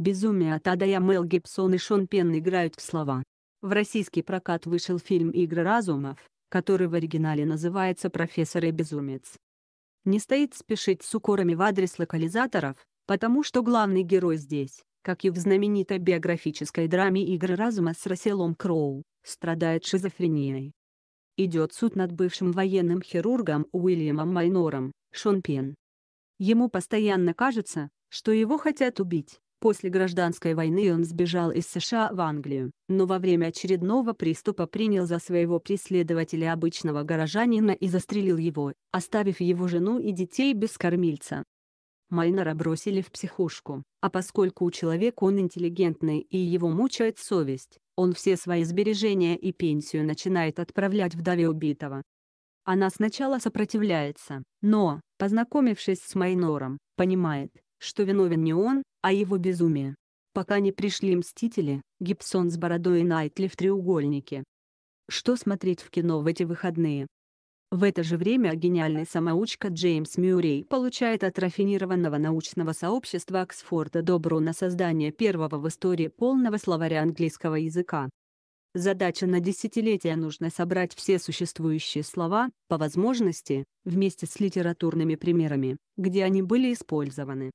Безумие от Адая Мел Гибсон и Шон Пен играют в слова. В российский прокат вышел фильм «Игры разумов», который в оригинале называется «Профессор и безумец». Не стоит спешить с укорами в адрес локализаторов, потому что главный герой здесь, как и в знаменитой биографической драме «Игры разума» с Расселом Кроу, страдает шизофренией. Идет суд над бывшим военным хирургом Уильямом Майнором, Шон Пен. Ему постоянно кажется, что его хотят убить, После гражданской войны он сбежал из США в Англию, но во время очередного приступа принял за своего преследователя обычного горожанина и застрелил его, оставив его жену и детей без кормильца. Майнера бросили в психушку, а поскольку у человека он интеллигентный и его мучает совесть, он все свои сбережения и пенсию начинает отправлять вдове убитого. Она сначала сопротивляется, но, познакомившись с Майнором, понимает, что виновен не он, а его безумие, Пока не пришли «Мстители», Гибсон с бородой и Найтли в треугольнике. Что смотреть в кино в эти выходные? В это же время гениальный самоучка Джеймс Мюррей получает от рафинированного научного сообщества Оксфорда добро на создание первого в истории полного словаря английского языка. Задача на десятилетие нужно собрать все существующие слова, по возможности, вместе с литературными примерами, где они были использованы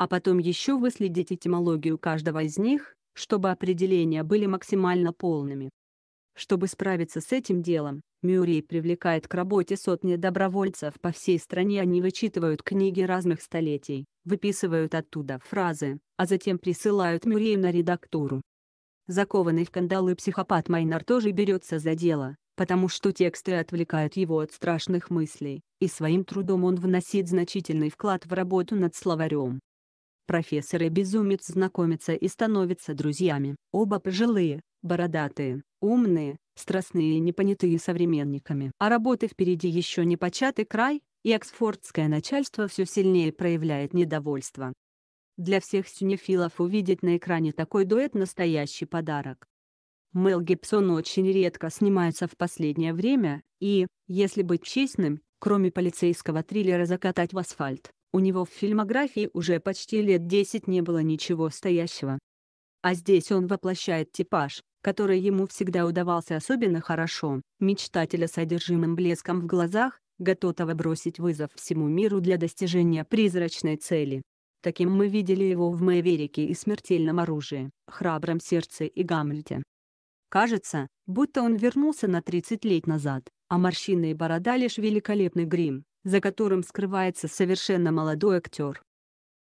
а потом еще выследить этимологию каждого из них, чтобы определения были максимально полными. Чтобы справиться с этим делом, Мюррей привлекает к работе сотни добровольцев по всей стране. Они вычитывают книги разных столетий, выписывают оттуда фразы, а затем присылают Мюррею на редактуру. Закованный в кандалы психопат Майнар тоже берется за дело, потому что тексты отвлекают его от страшных мыслей, и своим трудом он вносит значительный вклад в работу над словарем. Профессор и безумец знакомятся и становятся друзьями. Оба пожилые, бородатые, умные, страстные и непонятые современниками. А работы впереди еще не початый край, и оксфордское начальство все сильнее проявляет недовольство. Для всех синефилов увидеть на экране такой дуэт – настоящий подарок. Мел Гибсон очень редко снимается в последнее время, и, если быть честным, кроме полицейского триллера «Закатать в асфальт», у него в фильмографии уже почти лет 10 не было ничего стоящего. А здесь он воплощает типаж, который ему всегда удавался особенно хорошо, мечтателя с одержимым блеском в глазах, готового бросить вызов всему миру для достижения призрачной цели. Таким мы видели его в «Мэверике» и «Смертельном оружии», «Храбром сердце» и «Гамлете». Кажется, будто он вернулся на 30 лет назад, а морщины и борода лишь великолепный грим за которым скрывается совершенно молодой актер.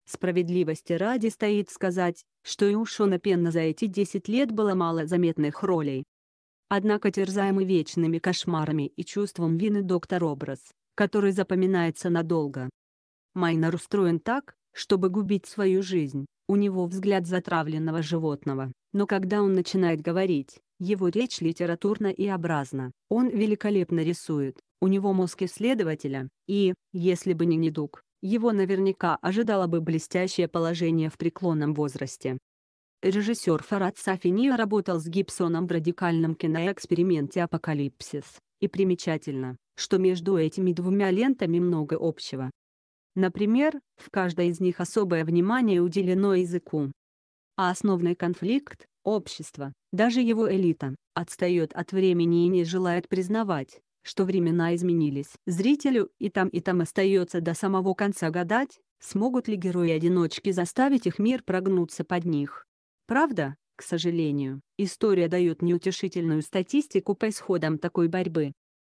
Справедливости ради стоит сказать, что и у Шона Пенна за эти 10 лет было мало заметных ролей. Однако терзаемый вечными кошмарами и чувством вины доктор образ, который запоминается надолго. Майнер устроен так, чтобы губить свою жизнь, у него взгляд затравленного животного, но когда он начинает говорить, его речь литературна и образна, он великолепно рисует, у него мозг исследователя, и, если бы не недуг, его наверняка ожидало бы блестящее положение в преклонном возрасте. Режиссер Фарад Сафини работал с Гибсоном в радикальном киноэксперименте «Апокалипсис», и примечательно, что между этими двумя лентами много общего. Например, в каждой из них особое внимание уделено языку. А основной конфликт, Общество, даже его элита, отстает от времени и не желает признавать, что времена изменились. Зрителю и там и там остается до самого конца гадать, смогут ли герои-одиночки заставить их мир прогнуться под них. Правда, к сожалению, история дает неутешительную статистику по исходам такой борьбы.